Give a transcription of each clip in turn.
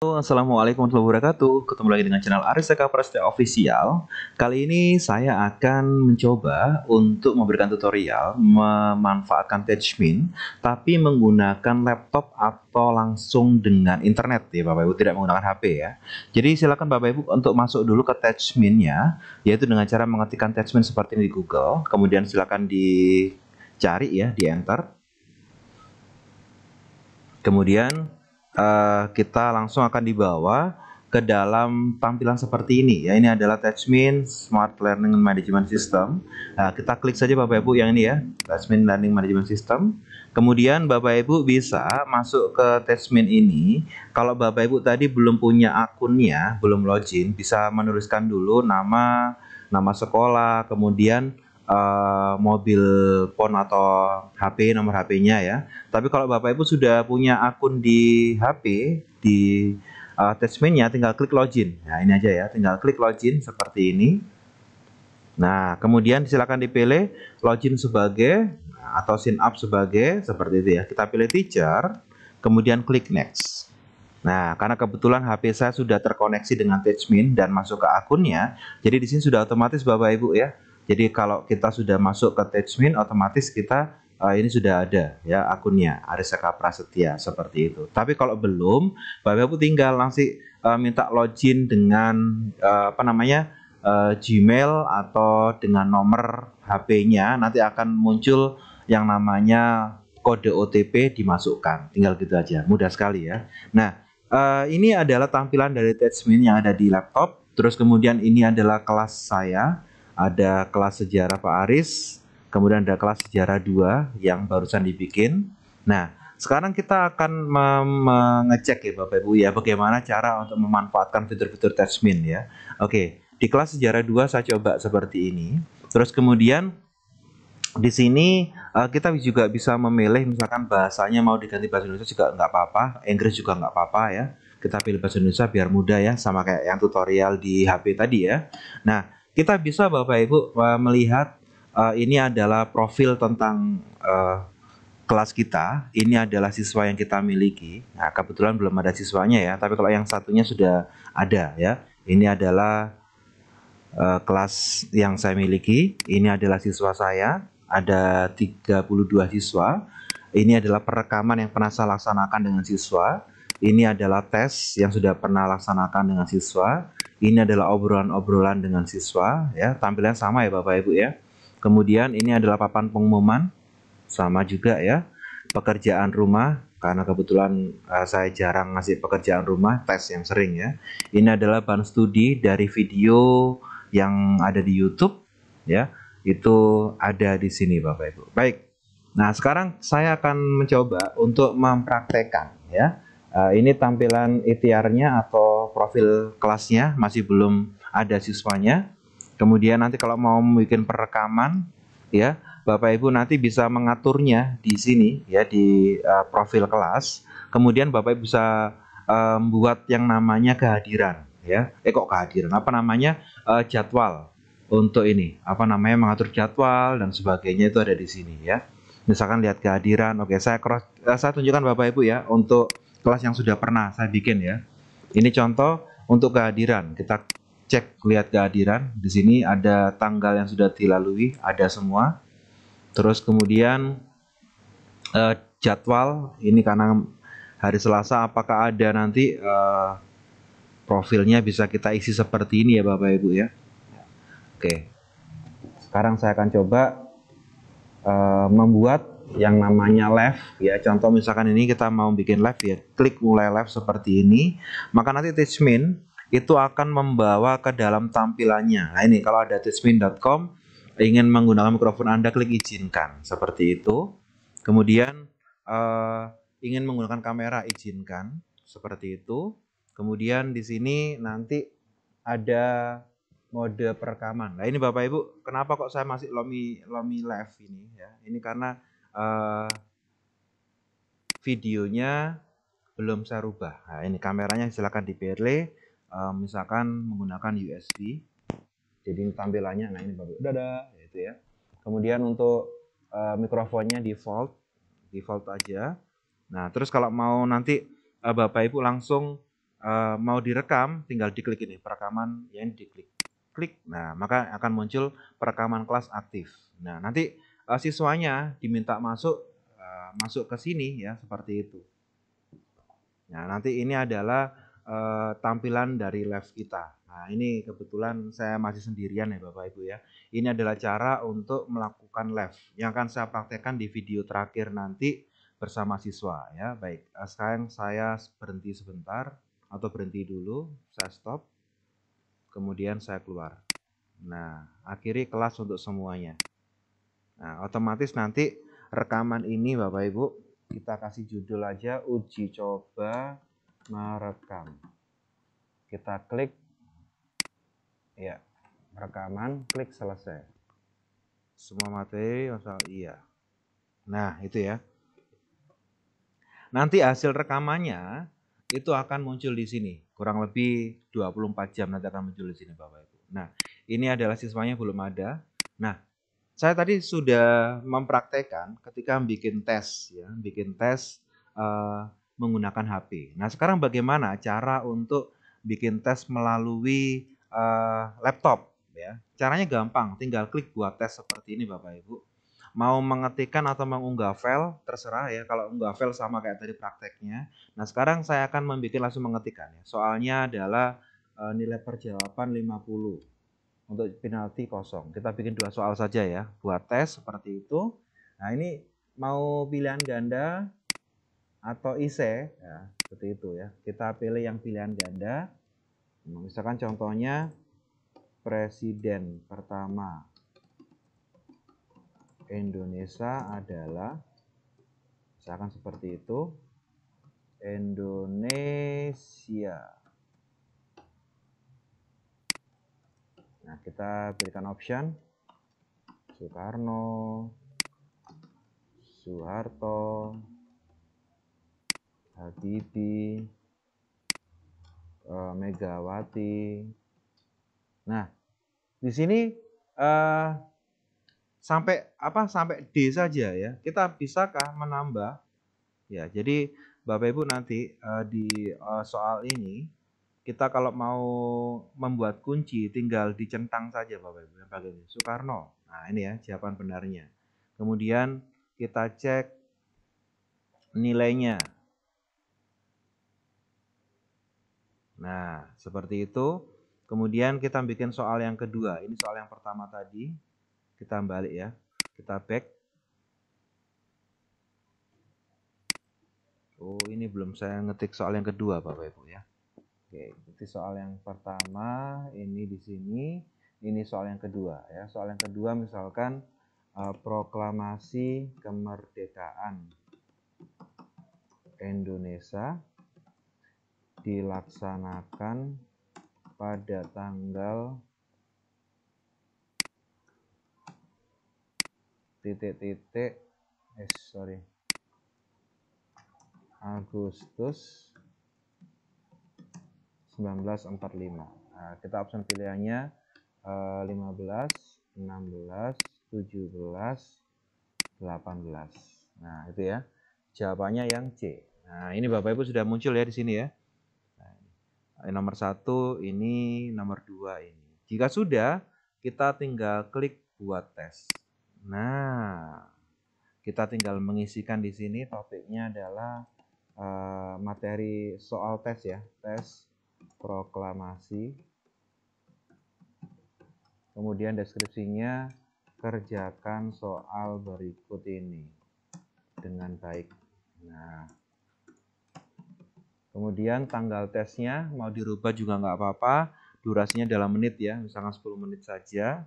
Halo, Assalamualaikum warahmatullahi wabarakatuh. Ketemu lagi dengan channel Arisaka Presta Official. Kali ini saya akan mencoba untuk memberikan tutorial memanfaatkan TouchMint, tapi menggunakan laptop atau langsung dengan internet ya Bapak Ibu, tidak menggunakan HP ya. Jadi silakan Bapak Ibu untuk masuk dulu ke TouchMint-nya, yaitu dengan cara mengetikkan TouchMint seperti ini di Google, kemudian silakan dicari ya, di enter. Kemudian uh, kita langsung akan dibawa ke dalam tampilan seperti ini ya ini adalah attachment smart learning management system nah, kita klik saja bapak ibu yang ini ya attachment learning management system kemudian bapak ibu bisa masuk ke attachment ini kalau bapak ibu tadi belum punya akunnya belum login bisa menuliskan dulu nama nama sekolah kemudian Eh, mobil phone atau HP nomor HP-nya ya. Tapi kalau Bapak Ibu sudah punya akun di HP di uh, attachment-nya tinggal klik login. Nah, ini aja ya, tinggal klik login seperti ini. Nah, kemudian silakan dipilih login sebagai atau sign up sebagai seperti itu ya. Kita pilih teacher, kemudian klik next. Nah, karena kebetulan HP saya sudah terkoneksi dengan Touchmin dan masuk ke akunnya, jadi di sini sudah otomatis Bapak Ibu ya jadi kalau kita sudah masuk ke Tejmin, otomatis kita uh, ini sudah ada ya akunnya Arisaka Prasetya seperti itu. Tapi kalau belum, Bapak Ibu tinggal langsung uh, minta login dengan uh, apa namanya? Uh, Gmail atau dengan nomor HP-nya nanti akan muncul yang namanya kode OTP dimasukkan. Tinggal gitu aja, mudah sekali ya. Nah, uh, ini adalah tampilan dari Tejmin yang ada di laptop. Terus kemudian ini adalah kelas saya ada kelas sejarah Pak Aris, kemudian ada kelas sejarah 2 yang barusan dibikin. Nah, sekarang kita akan mengecek ya Bapak Ibu ya bagaimana cara untuk memanfaatkan fitur-fitur Tasmin ya. Oke, di kelas sejarah 2 saya coba seperti ini. Terus kemudian di sini eh, kita juga bisa memilih misalkan bahasanya mau diganti bahasa Indonesia juga nggak apa-apa, Inggris juga nggak apa-apa ya. Kita pilih bahasa Indonesia biar mudah ya sama kayak yang tutorial di HP tadi ya. Nah, kita bisa Bapak Ibu eh, melihat uh, ini adalah profil tentang uh, kelas kita. Ini adalah siswa yang kita miliki. Nah, kebetulan belum ada siswanya ya, tapi kalau yang satunya sudah ada ya. Ini adalah uh, kelas yang saya miliki. Ini adalah siswa saya. Ada 32 siswa. Ini adalah perekaman yang pernah saya laksanakan dengan siswa. Ini adalah tes yang sudah pernah laksanakan dengan siswa ini adalah obrolan-obrolan dengan siswa ya, tampilan sama ya Bapak Ibu ya. Kemudian ini adalah papan pengumuman sama juga ya. Pekerjaan rumah karena kebetulan uh, saya jarang ngasih pekerjaan rumah, tes yang sering ya. Ini adalah bahan studi dari video yang ada di YouTube ya. Itu ada di sini Bapak Ibu. Baik. Nah, sekarang saya akan mencoba untuk mempraktekkan ya Uh, ini tampilan etr nya atau profil kelasnya masih belum ada siswanya. Kemudian nanti kalau mau bikin perekaman ya, Bapak Ibu nanti bisa mengaturnya di sini ya di uh, profil kelas. Kemudian Bapak Ibu bisa membuat eh, membuat yang namanya kehadiran ya. Eh kok kehadiran? Apa namanya? Uh, jadwal untuk ini. Apa namanya? mengatur jadwal dan sebagainya itu ada di sini ya. Misalkan lihat kehadiran. Oke, saya cross, saya tunjukkan Bapak Ibu ya untuk kelas yang sudah pernah saya bikin ya. Ini contoh untuk kehadiran. Kita cek lihat kehadiran. Di sini ada tanggal yang sudah dilalui, ada semua. Terus kemudian uh, jadwal ini karena hari Selasa apakah ada nanti uh, profilnya bisa kita isi seperti ini ya Bapak Ibu ya. Oke. Sekarang saya akan coba uh, membuat yang namanya left ya contoh misalkan ini kita mau bikin left ya klik mulai left seperti ini maka nanti teachmin itu akan membawa ke dalam tampilannya nah ini kalau ada teachmin.com ingin menggunakan mikrofon Anda klik izinkan seperti itu kemudian uh, ingin menggunakan kamera izinkan seperti itu kemudian di sini nanti ada mode perekaman nah ini Bapak Ibu kenapa kok saya masih lomi lomi left ini ya ini karena uh, videonya belum saya rubah. Nah, ini kameranya silakan dipilih eh, uh, misalkan menggunakan USB. Jadi ini tampilannya nah ini baru dada itu ya. Kemudian untuk uh, mikrofonnya default default aja. Nah, terus kalau mau nanti uh, Bapak Ibu langsung uh, mau direkam tinggal diklik ini perekaman yang diklik. Klik. Nah, maka akan muncul perekaman kelas aktif. Nah, nanti uh, siswanya diminta masuk uh, masuk ke sini ya seperti itu. Nah nanti ini adalah uh, tampilan dari live kita. Nah ini kebetulan saya masih sendirian ya Bapak Ibu ya. Ini adalah cara untuk melakukan live yang akan saya praktekkan di video terakhir nanti bersama siswa ya. Baik uh, sekarang saya berhenti sebentar atau berhenti dulu, saya stop, kemudian saya keluar. Nah, akhiri kelas untuk semuanya. Nah, otomatis nanti rekaman ini Bapak Ibu kita kasih judul aja uji coba merekam. Kita klik ya, rekaman, klik selesai. Semua materi masalah iya. Nah, itu ya. Nanti hasil rekamannya itu akan muncul di sini. Kurang lebih 24 jam nanti akan muncul di sini Bapak Ibu. Nah, ini adalah siswanya belum ada. Nah, saya tadi sudah mempraktekkan ketika bikin tes ya, bikin tes uh, menggunakan HP. Nah, sekarang bagaimana cara untuk bikin tes melalui uh, laptop ya? Caranya gampang, tinggal klik buat tes seperti ini Bapak Ibu. Mau mengetikkan atau mengunggah file terserah ya. Kalau unggah file sama kayak tadi prakteknya. Nah, sekarang saya akan membuat langsung mengetikkan ya. Soalnya adalah uh, nilai perjawaban 50 untuk penalti kosong. Kita bikin dua soal saja ya, buat tes seperti itu. Nah ini mau pilihan ganda atau IC, ya, seperti itu ya. Kita pilih yang pilihan ganda. Misalkan contohnya presiden pertama Indonesia adalah misalkan seperti itu Indonesia kita pilihkan option Soekarno, Soeharto, Habibie, eh, Megawati. Nah, di sini uh, sampai apa sampai D saja ya. Kita bisakah menambah? Ya, jadi Bapak Ibu nanti uh, di uh, soal ini kita kalau mau membuat kunci tinggal dicentang saja Bapak Ibu yang bagian Soekarno. Nah, ini ya jawaban benarnya. Kemudian kita cek nilainya. Nah, seperti itu. Kemudian kita bikin soal yang kedua. Ini soal yang pertama tadi. Kita balik ya. Kita back. Oh, ini belum saya ngetik soal yang kedua Bapak Ibu ya. Oke, itu soal yang pertama ini di sini, ini soal yang kedua ya. Soal yang kedua misalkan uh, proklamasi kemerdekaan Indonesia dilaksanakan pada tanggal titik-titik eh sorry Agustus 1945 nah, kita option pilihannya uh, 15 16 17 18 nah itu ya jawabannya yang C nah ini Bapak Ibu sudah muncul ya di sini ya nah, nomor satu ini nomor dua ini jika sudah kita tinggal klik buat tes nah kita tinggal mengisikan di sini topiknya adalah eh, materi soal tes ya tes proklamasi. Kemudian deskripsinya kerjakan soal berikut ini dengan baik. Nah, kemudian tanggal tesnya mau dirubah juga nggak apa-apa. Durasinya dalam menit ya, misalkan 10 menit saja.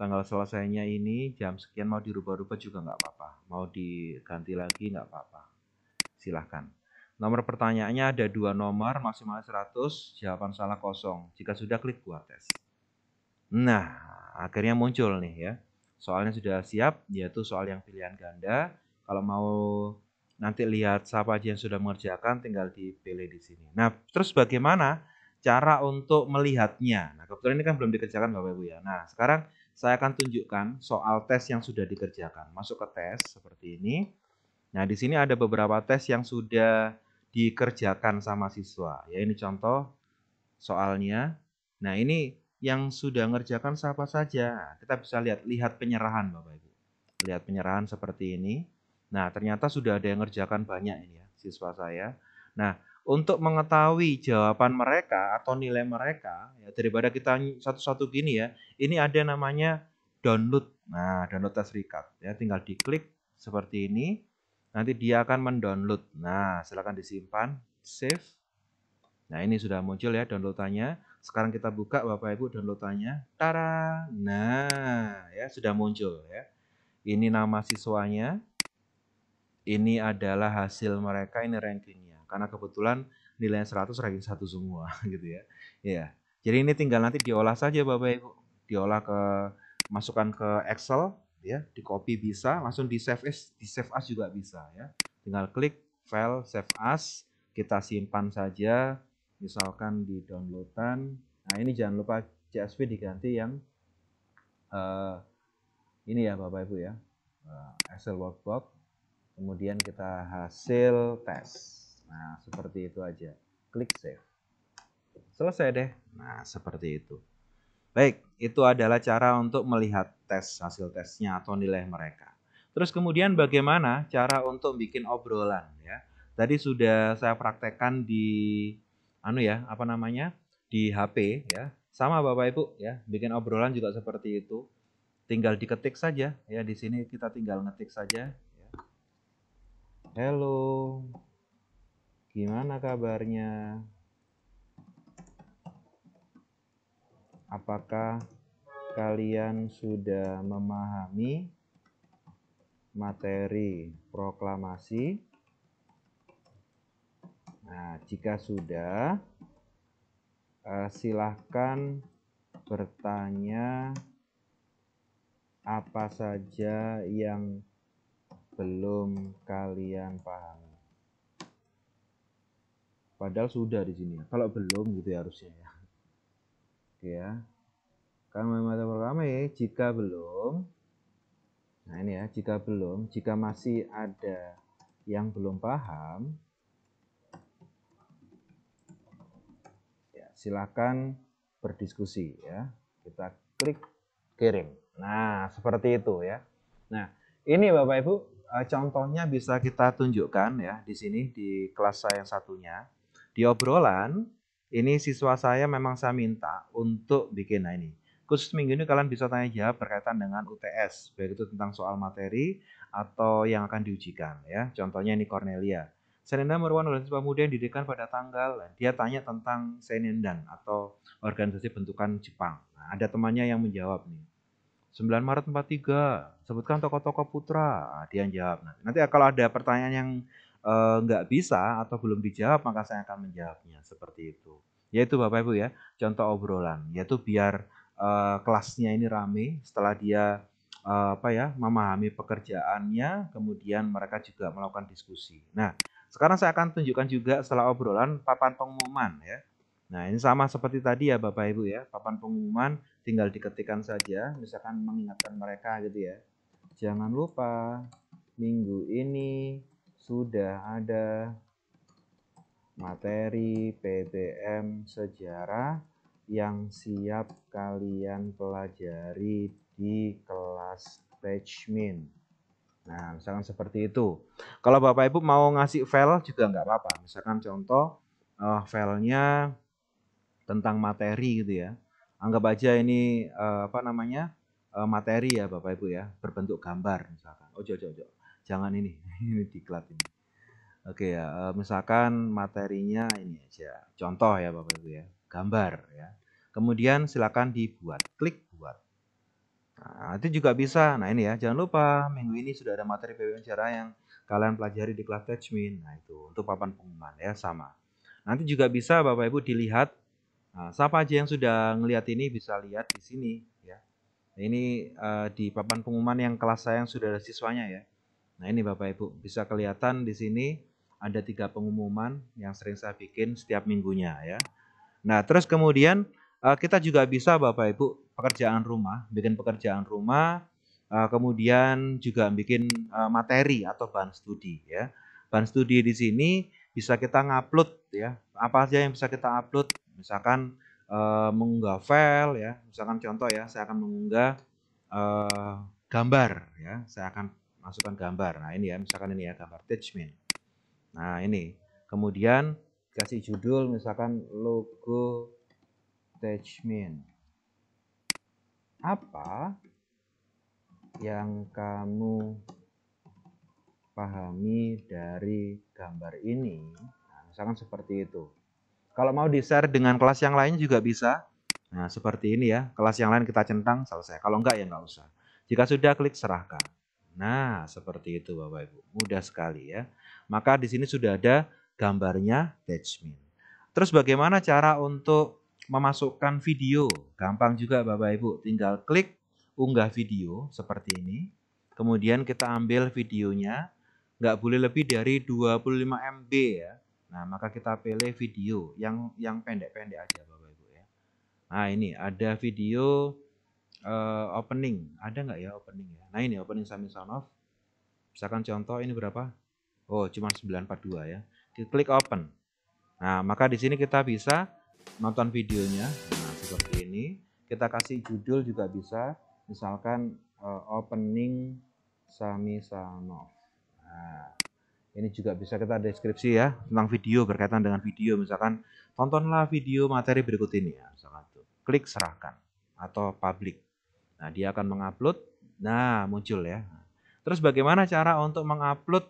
Tanggal selesainya ini jam sekian mau dirubah-rubah juga nggak apa-apa. Mau diganti lagi nggak apa-apa. Silahkan. Nomor pertanyaannya ada dua nomor, maksimal 100, jawaban salah kosong. Jika sudah klik buat tes. Nah, akhirnya muncul nih ya. Soalnya sudah siap, yaitu soal yang pilihan ganda. Kalau mau nanti lihat siapa aja yang sudah mengerjakan, tinggal dipilih di sini. Nah, terus bagaimana cara untuk melihatnya? Nah, kebetulan ini kan belum dikerjakan Bapak Ibu ya. Nah, sekarang saya akan tunjukkan soal tes yang sudah dikerjakan. Masuk ke tes seperti ini. Nah, di sini ada beberapa tes yang sudah dikerjakan sama siswa. Ya ini contoh soalnya. Nah ini yang sudah ngerjakan siapa saja. Nah, kita bisa lihat lihat penyerahan Bapak Ibu. Lihat penyerahan seperti ini. Nah ternyata sudah ada yang ngerjakan banyak ini ya siswa saya. Nah untuk mengetahui jawaban mereka atau nilai mereka ya daripada kita satu-satu gini ya. Ini ada namanya download. Nah download tes recap ya tinggal diklik seperti ini nanti dia akan mendownload. Nah, silakan disimpan, save. Nah, ini sudah muncul ya downloadannya. Sekarang kita buka Bapak Ibu downloadannya. Tara. Nah, ya sudah muncul ya. Ini nama siswanya. Ini adalah hasil mereka, ini rankingnya. Karena kebetulan nilainya 100 ranking 1 semua gitu ya. Ya. Jadi ini tinggal nanti diolah saja Bapak Ibu. Diolah ke masukkan ke Excel ya di copy bisa langsung di save as di save as juga bisa ya tinggal klik file save as kita simpan saja misalkan di downloadan nah ini jangan lupa CSV diganti yang uh, ini ya bapak ibu ya uh, Excel workbook kemudian kita hasil tes nah seperti itu aja klik save selesai deh nah seperti itu Baik, itu adalah cara untuk melihat tes hasil tesnya atau nilai mereka. Terus kemudian bagaimana cara untuk bikin obrolan ya? Tadi sudah saya praktekkan di anu ya, apa namanya? di HP ya. Sama Bapak Ibu ya, bikin obrolan juga seperti itu. Tinggal diketik saja ya di sini kita tinggal ngetik saja ya. Halo. Gimana kabarnya? Apakah kalian sudah memahami materi proklamasi? Nah, jika sudah, eh, silahkan bertanya apa saja yang belum kalian pahami. Padahal sudah di sini ya. Kalau belum gitu ya harusnya ya ya memang mata pertama ya jika belum nah ini ya jika belum jika masih ada yang belum paham ya silakan berdiskusi ya kita klik kirim nah seperti itu ya nah ini bapak ibu eh, contohnya bisa kita tunjukkan ya di sini di kelas saya yang satunya di obrolan ini siswa saya memang saya minta untuk bikin nah ini. Khusus minggu ini kalian bisa tanya jawab berkaitan dengan UTS, baik itu tentang soal materi atau yang akan diujikan ya. Contohnya ini Cornelia. Senendan merupakan organisasi pemuda yang didirikan pada tanggal nah, dia tanya tentang Senendan atau organisasi bentukan Jepang. Nah, ada temannya yang menjawab nih. 9 Maret 43, sebutkan tokoh-tokoh putra. Nah, dia yang jawab. Nanti, nanti kalau ada pertanyaan yang Eh, nggak bisa atau belum dijawab maka saya akan menjawabnya seperti itu yaitu bapak ibu ya contoh obrolan yaitu biar uh, kelasnya ini rame setelah dia uh, apa ya memahami pekerjaannya kemudian mereka juga melakukan diskusi nah sekarang saya akan tunjukkan juga setelah obrolan papan pengumuman ya nah ini sama seperti tadi ya bapak ibu ya papan pengumuman tinggal diketikkan saja misalkan mengingatkan mereka gitu ya jangan lupa minggu ini sudah ada materi PBM sejarah yang siap kalian pelajari di kelas Batchmin. Nah, misalkan seperti itu. Kalau Bapak Ibu mau ngasih file juga nggak apa-apa. Misalkan contoh uh, filenya tentang materi gitu ya. Anggap aja ini uh, apa namanya uh, materi ya Bapak Ibu ya, berbentuk gambar misalkan. Ojo, oh, ojo, ojo. Jangan ini. ini diklat ini oke ya eh, misalkan materinya ini aja contoh ya bapak ibu ya gambar ya kemudian silakan dibuat klik buat nah, itu juga bisa nah ini ya jangan lupa minggu ini sudah ada materi PBM cara yang kalian pelajari di kelas Tajmin nah itu untuk papan pengumuman ya sama nanti juga bisa bapak ibu dilihat nah, siapa aja yang sudah ngelihat ini bisa lihat di sini ya ini uh, di papan pengumuman yang kelas saya yang sudah ada siswanya ya Nah ini Bapak Ibu bisa kelihatan di sini ada tiga pengumuman yang sering saya bikin setiap minggunya ya. Nah terus kemudian eh, kita juga bisa Bapak Ibu pekerjaan rumah, bikin pekerjaan rumah, eh, kemudian juga bikin eh, materi atau bahan studi ya. Bahan studi di sini bisa kita ngupload ya, apa aja yang bisa kita upload, misalkan mengunggah file ya, misalkan contoh ya, saya akan mengunggah gambar ya, saya akan masukkan gambar. Nah, ini ya, misalkan ini ya gambar attachment. Nah, ini. Kemudian kasih judul misalkan logo attachment. Apa yang kamu pahami dari gambar ini? Nah, misalkan seperti itu. Kalau mau di-share dengan kelas yang lain juga bisa. Nah, seperti ini ya. Kelas yang lain kita centang, selesai. Kalau enggak ya enggak usah. Jika sudah, klik serahkan. Nah, seperti itu Bapak Ibu. Mudah sekali ya. Maka di sini sudah ada gambarnya attachment. Terus bagaimana cara untuk memasukkan video? Gampang juga Bapak Ibu, tinggal klik unggah video seperti ini. Kemudian kita ambil videonya, nggak boleh lebih dari 25 MB ya. Nah, maka kita pilih video yang yang pendek-pendek aja Bapak Ibu ya. Nah, ini ada video uh, opening ada nggak ya opening ya nah ini opening sami sound misalkan contoh ini berapa oh cuma 942 ya klik open nah maka di sini kita bisa nonton videonya nah seperti ini kita kasih judul juga bisa misalkan uh, opening Sami Sanov nah ini juga bisa kita deskripsi ya tentang video berkaitan dengan video misalkan tontonlah video materi berikut ini ya misalkan itu klik serahkan atau public Nah, dia akan mengupload. Nah, muncul ya. Terus bagaimana cara untuk mengupload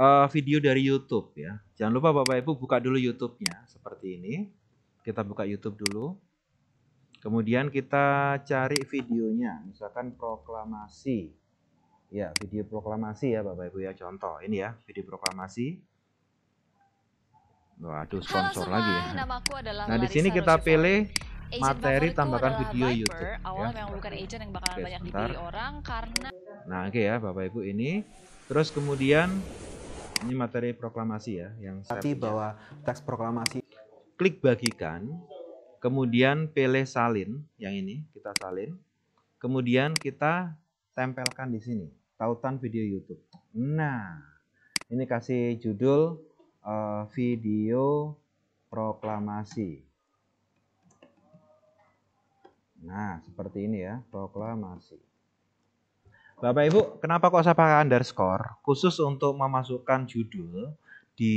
uh, video dari YouTube ya? Jangan lupa Bapak Ibu buka dulu YouTube-nya seperti ini. Kita buka YouTube dulu. Kemudian kita cari videonya, misalkan proklamasi. Ya, video proklamasi ya Bapak Ibu ya, contoh ini ya, video proklamasi. Waduh, sponsor Halo lagi ya. Nah, di sini kita pilih materi tambahkan video YouTube. Ya. Awal memang bukan agent yang bakalan banyak sebentar. dipilih orang karena Nah, oke okay ya Bapak Ibu ini. Terus kemudian ini materi proklamasi ya yang tadi bahwa teks proklamasi klik bagikan, kemudian pilih salin yang ini, kita salin. Kemudian kita tempelkan di sini, tautan video YouTube. Nah, ini kasih judul uh, video proklamasi. Nah, seperti ini ya, proklamasi. Bapak Ibu, kenapa kok saya pakai underscore? Khusus untuk memasukkan judul di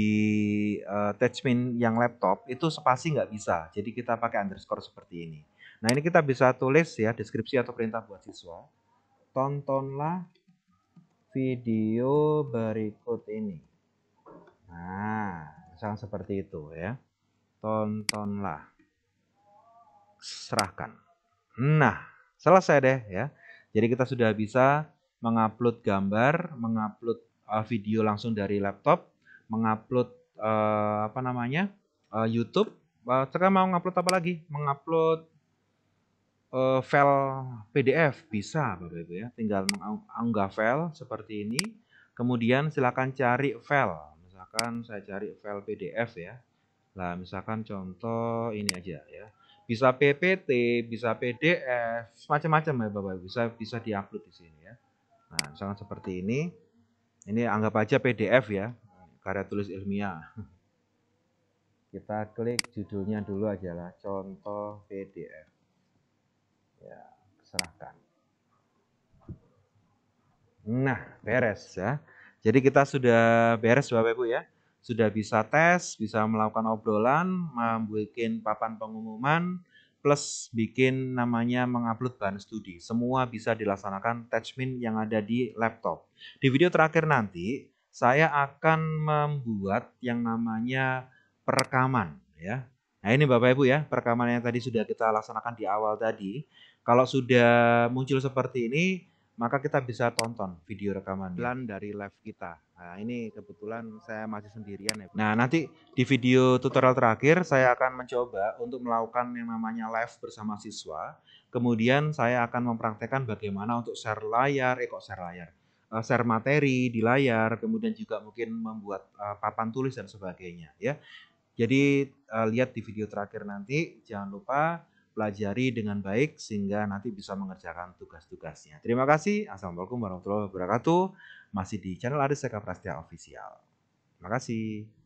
uh, eh, attachment yang laptop itu spasi nggak bisa. Jadi kita pakai underscore seperti ini. Nah, ini kita bisa tulis ya deskripsi atau perintah buat siswa. Tontonlah video berikut ini. Nah, misalnya seperti itu ya. Tontonlah. Serahkan. Nah, selesai deh ya. Jadi kita sudah bisa mengupload gambar, mengupload uh, video langsung dari laptop, mengupload uh, apa namanya uh, YouTube. Uh, sekarang mau ngupload apa lagi? Mengupload uh, file PDF bisa, bapak ibu ya. Tinggal mengunggah file seperti ini. Kemudian silakan cari file. Misalkan saya cari file PDF ya. Nah, misalkan contoh ini aja ya bisa PPT, bisa PDF, macam-macam ya Bapak Ibu. Bisa bisa diupload di sini ya. Nah, misalkan seperti ini. Ini anggap aja PDF ya, karya tulis ilmiah. Kita klik judulnya dulu aja lah, contoh PDF. Ya, serahkan. Nah, beres ya. Jadi kita sudah beres Bapak Ibu ya sudah bisa tes, bisa melakukan obrolan, membuat papan pengumuman, plus bikin namanya mengupload bahan studi. Semua bisa dilaksanakan attachment yang ada di laptop. Di video terakhir nanti, saya akan membuat yang namanya perekaman. ya. Nah ini Bapak Ibu ya, perekaman yang tadi sudah kita laksanakan di awal tadi. Kalau sudah muncul seperti ini, maka kita bisa tonton video rekaman Pelan dari live kita. Nah, ini kebetulan saya masih sendirian ya. Nah, nanti di video tutorial terakhir saya akan mencoba untuk melakukan yang namanya live bersama siswa. Kemudian saya akan mempraktekkan bagaimana untuk share layar, eh kok share layar? Eh, share materi di layar, kemudian juga mungkin membuat eh, papan tulis dan sebagainya ya. Jadi eh, lihat di video terakhir nanti, jangan lupa pelajari dengan baik sehingga nanti bisa mengerjakan tugas-tugasnya. Terima kasih. Assalamualaikum warahmatullahi wabarakatuh. Masih di channel Aris Seka Prastia Official. Terima kasih.